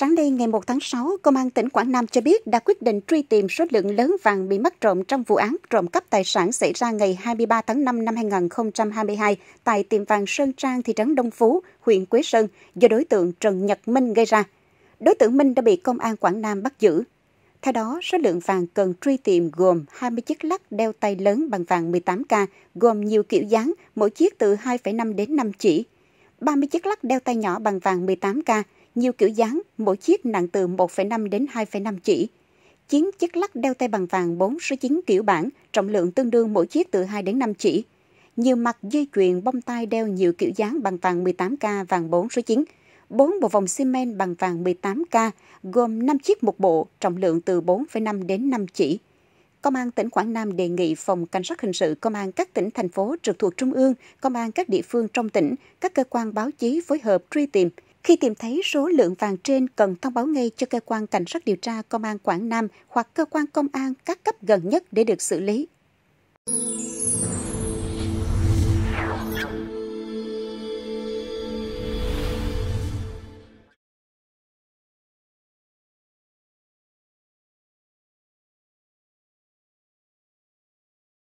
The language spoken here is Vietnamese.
Sáng nay ngày 1 tháng 6, Công an tỉnh Quảng Nam cho biết đã quyết định truy tìm số lượng lớn vàng bị mất trộm trong vụ án trộm cắp tài sản xảy ra ngày 23 tháng 5 năm 2022 tại tiệm vàng Sơn Trang, thị trấn Đông Phú, huyện Quế Sơn do đối tượng Trần Nhật Minh gây ra. Đối tượng Minh đã bị Công an Quảng Nam bắt giữ. Theo đó, số lượng vàng cần truy tìm gồm 20 chiếc lắc đeo tay lớn bằng vàng 18K, gồm nhiều kiểu dáng, mỗi chiếc từ 2,5 đến 5 chỉ, 30 chiếc lắc đeo tay nhỏ bằng vàng 18K, nhiều kiểu dáng, mỗi chiếc nặng từ 1,5 đến 2,5 chỉ. Chiến chiếc lắc đeo tay bằng vàng 4 số 9 kiểu bản, trọng lượng tương đương mỗi chiếc từ 2 đến 5 chỉ. Nhiều mặt dây chuyền bông tai đeo nhiều kiểu dáng bằng vàng 18K vàng 4 số 9, 4 bộ vòng xi men bằng vàng 18K, gồm 5 chiếc một bộ, trọng lượng từ 4,5 đến 5 chỉ. Công an tỉnh Quảng Nam đề nghị Phòng Cảnh sát Hình sự Công an các tỉnh, thành phố trực thuộc Trung ương, Công an các địa phương trong tỉnh, các cơ quan báo chí phối hợp truy tìm, khi tìm thấy số lượng vàng trên cần thông báo ngay cho cơ quan cảnh sát điều tra công an Quảng Nam hoặc cơ quan công an các cấp gần nhất để được xử lý.